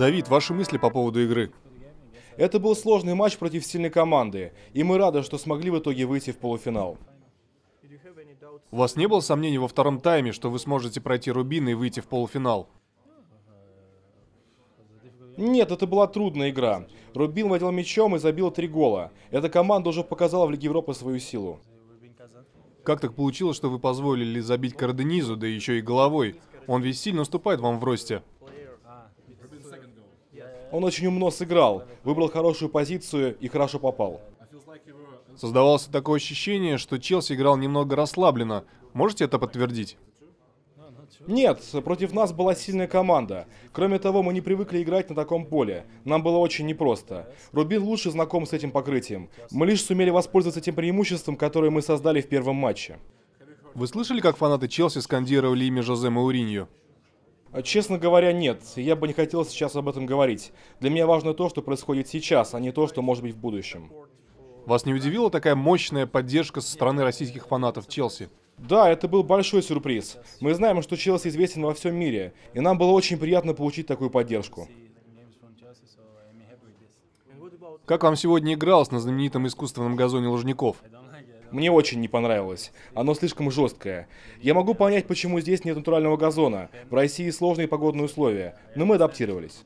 Давид, ваши мысли по поводу игры? Это был сложный матч против сильной команды, и мы рады, что смогли в итоге выйти в полуфинал. У вас не было сомнений во втором тайме, что вы сможете пройти Рубины и выйти в полуфинал? Нет, это была трудная игра. Рубин водил мячом и забил три гола. Эта команда уже показала в Лиге Европы свою силу. Как так получилось, что вы позволили забить Карденизу, да еще и головой? Он весь сильно уступает вам в росте. Он очень умно сыграл, выбрал хорошую позицию и хорошо попал. Создавалось такое ощущение, что Челси играл немного расслабленно. Можете это подтвердить? Нет, против нас была сильная команда. Кроме того, мы не привыкли играть на таком поле. Нам было очень непросто. Рубин лучше знаком с этим покрытием. Мы лишь сумели воспользоваться тем преимуществом, которое мы создали в первом матче. Вы слышали, как фанаты Челси скандировали имя Жозе Мауриньо? А, честно говоря, нет. Я бы не хотел сейчас об этом говорить. Для меня важно то, что происходит сейчас, а не то, что может быть в будущем. Вас не удивила такая мощная поддержка со стороны российских фанатов Челси? Да, это был большой сюрприз. Мы знаем, что Челси известен во всем мире, и нам было очень приятно получить такую поддержку. Как вам сегодня игралось на знаменитом искусственном газоне Лужников? Мне очень не понравилось. Оно слишком жесткое. Я могу понять, почему здесь нет натурального газона. В России сложные погодные условия, но мы адаптировались.